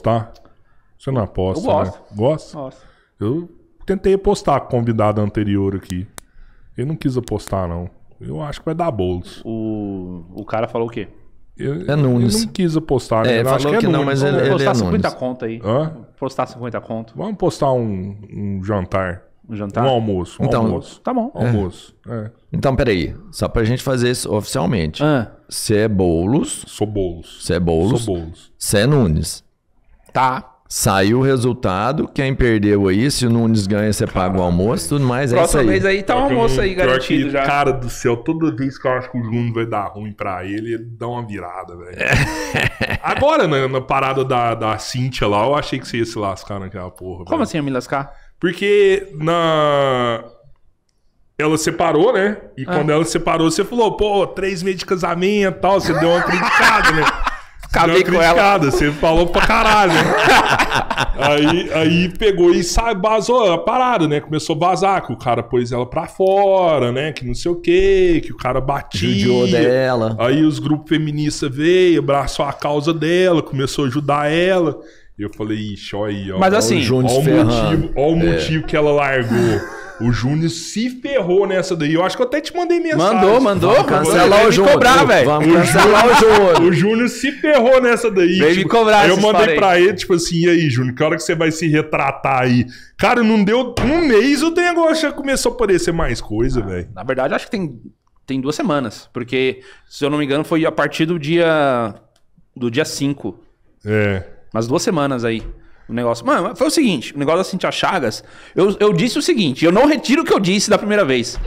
postar? Você não aposta, eu gosto. Né? Gosta? Gosto. Eu tentei postar a convidado anterior aqui. Ele não quis apostar, não. Eu acho que vai dar bolos. O, o cara falou o quê? é Nunes. Ele não quis apostar. Né? É, ele falou que, é que não, mas ele, ele postar é 50 Nunes. conta aí. Hã? Postar 50 conto. Vamos postar um, um jantar. Um jantar? Um almoço. Um então, almoço. Tá bom. É. Almoço. É. Então, peraí. Só pra gente fazer isso oficialmente. Você é Boulos. Sou Boulos. Você é Boulos. Sou Boulos. Você é Nunes. Tá. Saiu o resultado, quem perdeu aí, se o Nunes ganha, você paga o almoço e tudo mais. Próxima é isso aí. vez aí tá o um almoço aí garantido que, já. Cara do céu, toda vez que eu acho que o Juno vai dar ruim pra ele, ele dá uma virada, velho. É. Agora, na, na, parada da, da Cintia lá, eu achei que você ia se lascar naquela porra. Como véio. assim eu me lascar? Porque na. Ela separou, né? E ah. quando ela separou, você falou, pô, três meses de casamento e tal, você deu uma criticada, né? acabei com ela. Você falou pra caralho. aí, aí pegou e sai, vazou a parada, né? Começou a vazar, que o cara pôs ela pra fora, né? Que não sei o quê, que o cara batia. Judiou dela. Aí os grupos feministas veio, abraçou a causa dela, começou a ajudar ela. E eu falei, ixi, olha aí, ó. Mas assim, ó, ó, o, é. motivo, o motivo é. que ela largou. O Júnior se ferrou nessa daí. Eu acho que eu até te mandei mensagem. Mandou, mandou. Vamos cancelar o Júnior. cobrar, velho. Vamos cancelar o Júnior. O Júnior se ferrou nessa daí. Vem tipo, me cobrar Eu mandei pra ele, tipo assim, e aí, Júnior, que hora que você vai se retratar aí? Cara, não deu um mês, o negócio já começou a aparecer mais coisa, ah, velho. Na verdade, acho que tem, tem duas semanas. Porque, se eu não me engano, foi a partir do dia... Do dia 5. É. Umas duas semanas aí. O negócio. Mano, foi o seguinte: o negócio da Cintia Chagas, eu, eu disse o seguinte, eu não retiro o que eu disse da primeira vez.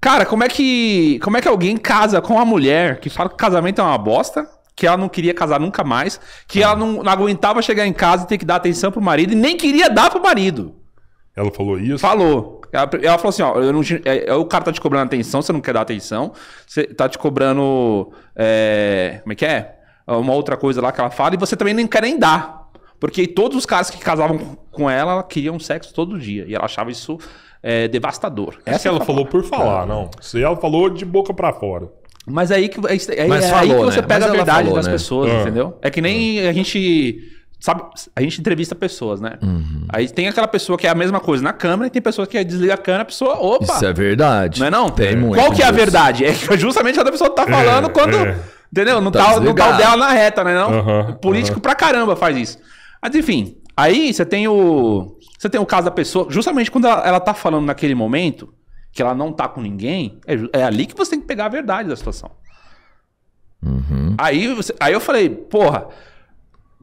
Cara, como é que. Como é que alguém casa com uma mulher que fala que casamento é uma bosta? Que ela não queria casar nunca mais, que ah. ela não, não, aguentava chegar em casa e ter que dar atenção pro marido e nem queria dar pro marido. Ela falou isso? Falou. Ela, ela falou assim: ó, eu não, é, é, o cara tá te cobrando atenção, você não quer dar atenção, você tá te cobrando. É, como é que é? Uma outra coisa lá que ela fala, e você também não quer nem dar. Porque todos os caras que casavam com ela, ela queriam sexo todo dia. E ela achava isso é, devastador. Essa, Essa é ela falou por falar, é. não. isso Se ela falou de boca para fora. Mas é aí que, é, Mas é falou, aí que né? você né? pega Mas a verdade falou, das né? pessoas, ah. entendeu? É que nem ah. a gente. Sabe, a gente entrevista pessoas, né? Uhum. Aí tem aquela pessoa que é a mesma coisa na câmera e tem pessoas que desliga a câmera, a pessoa, opa! Isso é verdade. Não é não? Tem muito. Qual que é a verdade? É que justamente a pessoa tá falando é, quando. Entendeu? Não tá, tá não tá o dela na reta, né? Não? Uhum, político uhum. pra caramba faz isso. Mas enfim, aí você tem o. Você tem o caso da pessoa. Justamente quando ela, ela tá falando naquele momento, que ela não tá com ninguém, é, é ali que você tem que pegar a verdade da situação. Uhum. Aí, você, aí eu falei, porra,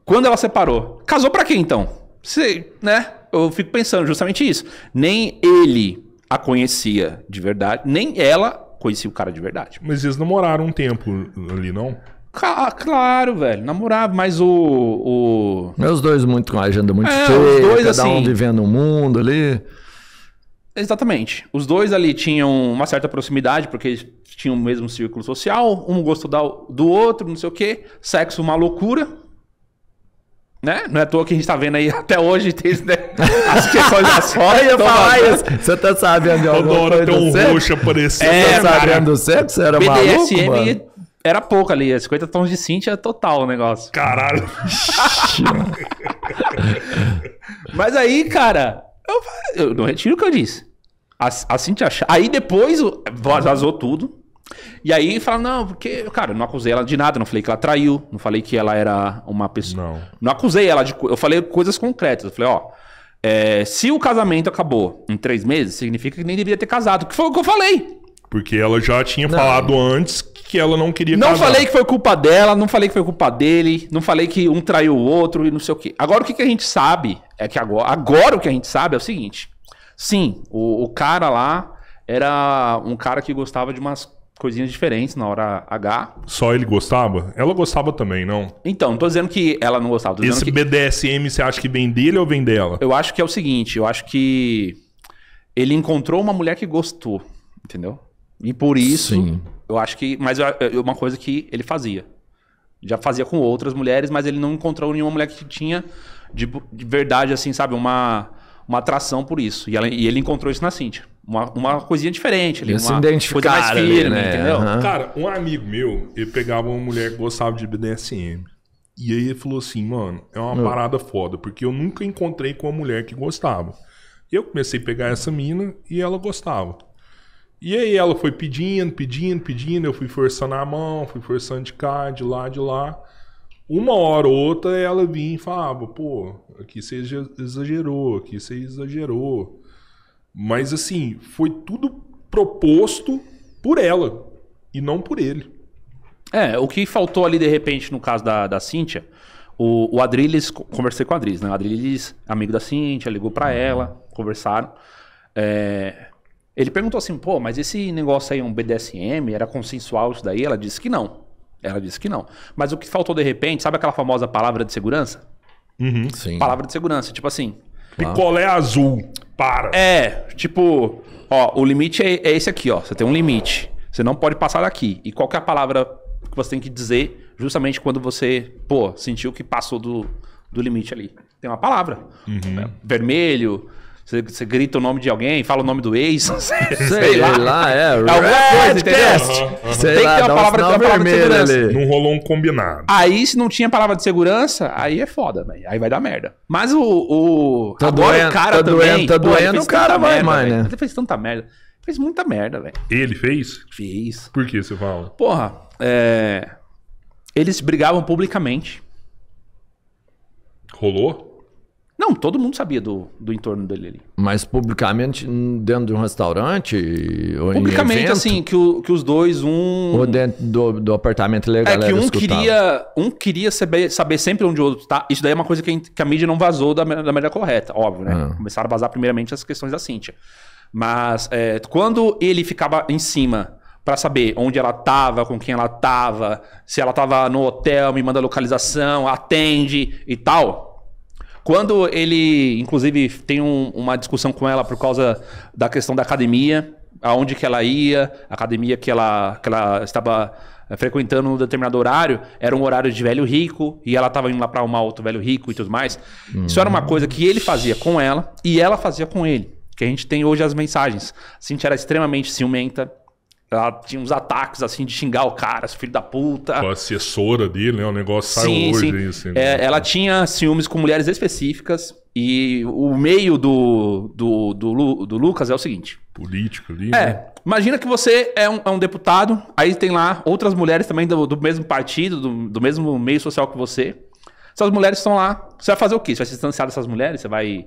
quando ela separou, casou para quê então? Você, né? Eu fico pensando justamente isso. Nem ele a conhecia de verdade, nem ela conhecia o cara de verdade. Mas eles namoraram um tempo ali, não? Claro, velho, namorava, mas o, o. Meus é dois muito com a agenda muito é, feia, os dois, cada assim, um vivendo o um mundo ali. Exatamente. Os dois ali tinham uma certa proximidade, porque eles tinham o mesmo círculo social, um gostou do outro, não sei o quê. Sexo, uma loucura. Né? Não é à toa que a gente tá vendo aí até hoje tem, né? as questões da sorte. Você tá sabendo de alguma Toda hora tem um roxo aparecendo. É, você tá é, sabendo do sexo? Você era BDSM maluco, mano? era pouco ali, 50 é tons de cintia é total o negócio. Caralho. Mas aí, cara, eu, eu não retiro o que eu disse. A, a Cintia Aí depois vazou tudo. E aí fala, não, porque, cara, eu não acusei ela de nada, não falei que ela traiu, não falei que ela era uma pessoa. Não. Não acusei ela de. Eu falei coisas concretas. Eu falei, ó. É, se o casamento acabou em três meses, significa que nem deveria ter casado. Que foi o que eu falei. Porque ela já tinha não. falado antes que ela não queria Não casar. falei que foi culpa dela, não falei que foi culpa dele, não falei que um traiu o outro e não sei o quê. Agora o que, que a gente sabe é que agora, agora o que a gente sabe é o seguinte. Sim, o, o cara lá era um cara que gostava de umas coisinhas diferentes na hora H. Só ele gostava? Ela gostava também, não? Então, não tô dizendo que ela não gostava. Esse que... BDSM, você acha que vem dele ou vem dela? Eu acho que é o seguinte, eu acho que ele encontrou uma mulher que gostou, entendeu? E por isso, Sim. eu acho que. Mas é uma coisa que ele fazia. Já fazia com outras mulheres, mas ele não encontrou nenhuma mulher que tinha de, de verdade, assim, sabe, uma, uma atração por isso. E, ela, e ele encontrou isso na Cintia. Uma, uma coisinha diferente ali. Uma se identificar, coisa mais firme, né? entendeu? Uhum. Cara, um amigo meu, ele pegava uma mulher que gostava de BDSM. E aí ele falou assim, mano, é uma parada foda, porque eu nunca encontrei com uma mulher que gostava. E eu comecei a pegar essa mina e ela gostava. E aí ela foi pedindo, pedindo, pedindo, eu fui forçando a mão, fui forçando de cá, de lá, de lá. Uma hora ou outra ela vinha e falava, pô, aqui você exagerou, aqui você exagerou. Mas assim, foi tudo proposto por ela e não por ele. É, o que faltou ali de repente no caso da, da Cíntia, o, o Adriles, conversei com a Adriles, né? O Adriles, amigo da Cíntia, ligou para ela, conversaram. É, ele perguntou assim, pô, mas esse negócio aí é um BDSM? Era consensual isso daí? Ela disse que não. Ela disse que não. Mas o que faltou de repente, sabe aquela famosa palavra de segurança? Uhum. Sim. Palavra de segurança, tipo assim. Picolé ah. azul, para. É, tipo, ó, o limite é, é esse aqui, ó. Você tem um limite. Você não pode passar daqui. E qual que é a palavra que você tem que dizer justamente quando você, pô, sentiu que passou do, do limite ali? Tem uma palavra. Uhum. Né? Vermelho, você, você, grita o nome de alguém, fala o nome do ex, sei, sei lá. lá. é. Alguma coisa, Uhum, uhum. Tem que ter uma palavra, um uma palavra de segurança. Ali. Não rolou um combinado. Aí, se não tinha palavra de segurança, aí é foda, velho. Aí vai dar merda. Mas o. o... Tá doendo, tá tá o cara tá também. Doendo, tá doendo, o cara vai, mano. Né? Ele fez tanta merda. Fez muita merda, velho. Ele fez? Fez. Por que você fala? Porra, é... eles brigavam publicamente. Rolou? Não, todo mundo sabia do, do entorno dele ali. Mas publicamente dentro de um restaurante? Ou publicamente, assim, que, o, que os dois, um. Ou dentro do, do apartamento legal. É que um escutava. queria, um queria saber, saber sempre onde o outro tá. Isso daí é uma coisa que, que a mídia não vazou da, da maneira correta, óbvio, né? Ah. Começaram a vazar primeiramente as questões da Cíntia. Mas é, quando ele ficava em cima para saber onde ela tava, com quem ela tava, se ela tava no hotel, me manda localização, atende e tal quando ele, inclusive, tem um, uma discussão com ela por causa da questão da academia, aonde que ela ia, a academia que ela, que ela estava eh, frequentando um determinado horário, era um horário de velho rico, e ela estava indo lá para uma outro velho rico e tudo mais. Hum. Isso era uma coisa que ele fazia com ela e ela fazia com ele. Que a gente tem hoje as mensagens. A Cintia era extremamente ciumenta, ela tinha uns ataques, assim, de xingar o cara, filho da puta. Com a assessora dele, né? O negócio saiu sim, hoje. Sim. Assim, é, né? ela tinha ciúmes com mulheres específicas. E o meio do, do, do, do Lucas é o seguinte. Político ali, É. Né? Imagina que você é um, é um, deputado, aí tem lá outras mulheres também do, do mesmo partido, do, do mesmo meio social que você. Essas mulheres estão lá. Você vai fazer o quê? Você vai se distanciar dessas mulheres? Você vai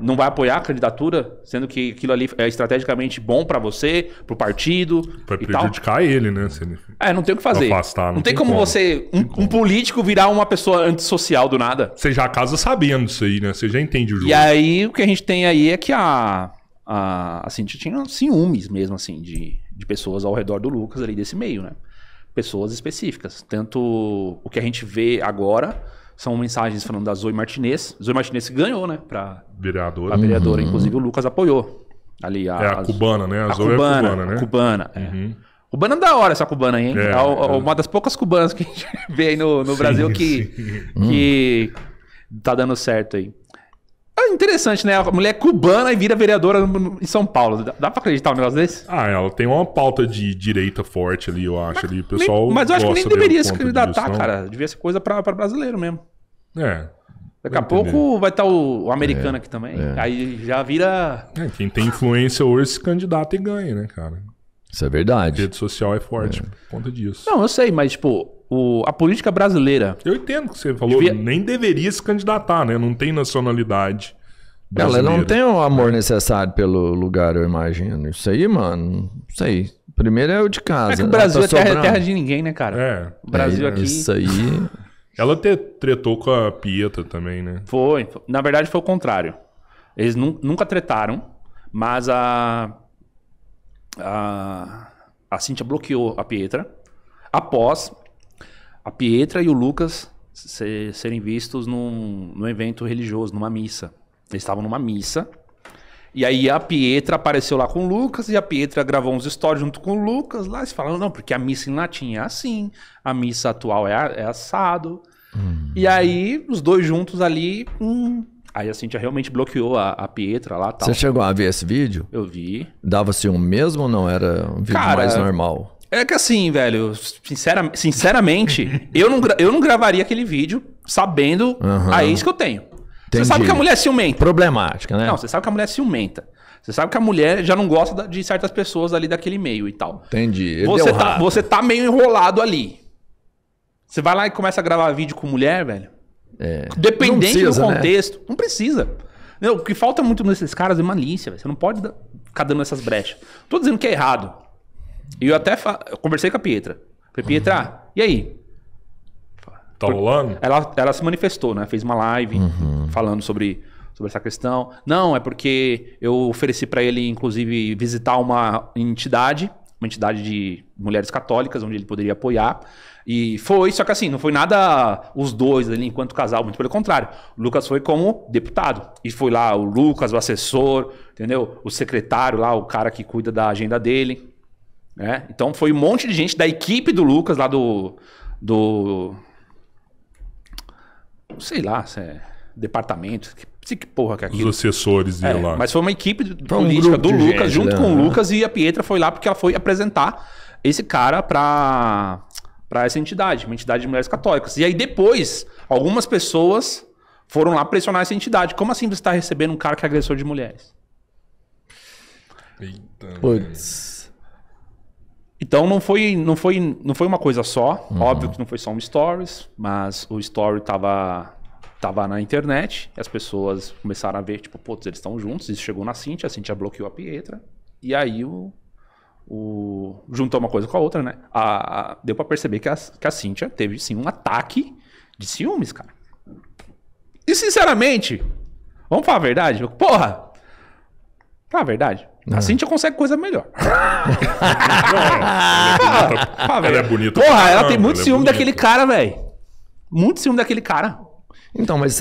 não vai apoiar a candidatura, sendo que aquilo ali é estrategicamente bom para você, para o partido. Vai prejudicar tal. ele, né? Ele é, não tem o que fazer. Afastar, não, não tem, tem como, como, você, um, como. um, político, virar uma pessoa antissocial do nada. Você já casa sabendo isso aí, né? Você já entende o jogo. E aí o que a gente tem aí é que a. a assim, tinha ciúmes mesmo, assim, de, de pessoas ao redor do Lucas ali desse meio, né? Pessoas específicas. Tanto o que a gente vê agora são mensagens falando da Zoe Martinez. Zoe Martinez ganhou, né? para vereadora. Pra vereadora. Uhum. Inclusive o Lucas apoiou. Ali a, é a, a cubana, né? A, a Zoe cubana, é cubana, né? cubana, é. Uhum. Cubana é da hora essa cubana aí, hein? É, é, é. uma das poucas cubanas que a gente vê aí no, no sim, Brasil que, que hum. tá dando certo aí. É interessante, né? A mulher cubana e vira vereadora em São Paulo. Dá, pra acreditar um negócio desse? Ah, ela tem uma pauta de direita forte ali, eu acho. Mas, ali, o pessoal nem, mas eu acho que nem deveria se candidatar, disso, cara. Devia ser coisa pra, pra brasileiro mesmo. É. Daqui a pouco vai estar tá o, americano é, aqui também. É. Aí já vira. É, quem tem influência hoje se candidata e ganha, né, cara? Isso é verdade. A rede social é forte é. por conta disso. Não, eu sei, mas, tipo, o, a política brasileira. Eu entendo que você falou, devia... nem deveria se candidatar, né? Não tem nacionalidade. Brasileira. Ela não tem o amor necessário pelo lugar, eu imagino. Isso aí, mano, isso aí. Primeiro é o de casa. É que o Brasil tá é terra, terra, de ninguém, né, cara? É. O Brasil é, aqui. Isso aí. Ela te, tretou com a Pietra também, né? Foi. Na verdade, foi o contrário. Eles nu nunca tretaram, mas a. A, a Cintia bloqueou a Pietra após a Pietra e o Lucas se, serem vistos num, num evento religioso, numa missa. Eles estavam numa missa. E aí a Pietra apareceu lá com o Lucas e a Pietra gravou uns stories junto com o Lucas lá, se falando, não, porque a missa em latim é assim, a missa atual é, é assado. Hum. E aí os dois juntos ali, hum, aí a Cintia realmente bloqueou a, a Pietra lá tal. Você chegou a ver esse vídeo? Eu vi. Dava-se um mesmo ou não? Era um vídeo Cara, mais normal? É que assim, velho, sincera, sinceramente, eu, não eu não gravaria aquele vídeo sabendo uhum. a ex que eu tenho. Entendi. Você sabe que a mulher é ciumenta. Problemática, né? Não, você sabe que a mulher é ciumenta. Você sabe que a mulher já não gosta de certas pessoas ali daquele meio e tal. Entendi. Você tá, você tá meio enrolado ali. Você vai lá e começa a gravar vídeo com mulher, velho. É. Dependente precisa, do né? contexto. Né? Não precisa. Não, o que falta muito nesses caras é malícia. velho. Você não pode ficar dando essas brechas. Tô dizendo que é errado. E eu até fa... eu conversei com a Pietra. Falei, Pietra, uhum. e aí? Tá rolando? Ela, ela se manifestou, né? Fez uma live uhum. falando sobre, sobre essa questão. Não, é porque eu ofereci para ele, inclusive, visitar uma entidade, uma entidade de mulheres católicas, onde ele poderia apoiar. E foi, só que assim, não foi nada os dois ali enquanto casal, muito pelo contrário. O Lucas foi como deputado. E foi lá o Lucas, o assessor, entendeu? O secretário lá, o cara que cuida da agenda dele. Né? Então foi um monte de gente da equipe do Lucas, lá do. do sei lá, se é departamento, que, que porra que é aquilo. Os assessores é, lá. Mas foi uma equipe de, foi política um do Lucas, gente, junto né? com o Lucas, e a Pietra foi lá porque ela foi apresentar esse cara para para essa entidade, uma entidade de mulheres católicas. E aí depois, algumas pessoas foram lá pressionar essa entidade. Como assim você está recebendo um cara que é agressor de mulheres? Eita. Putz. Então não foi, não foi, não foi uma coisa só. Uhum. Óbvio que não foi só um stories, mas o story tava tava na internet, as pessoas começaram a ver, tipo, putz, eles estão juntos, isso chegou na Cintia, a Cintia bloqueou a Pietra, e aí o, o juntou uma coisa com a outra, né? A, a, deu para perceber que a, que a Cintia teve sim um ataque de ciúmes, cara. E sinceramente, vamos falar a verdade, porra. Fala a verdade assim A gente consegue coisa melhor. ela é bonita. Ela é bonita. Porra, ela tem muito é ciúme daquele cara, velho. Muito ciúme daquele cara. Então, mas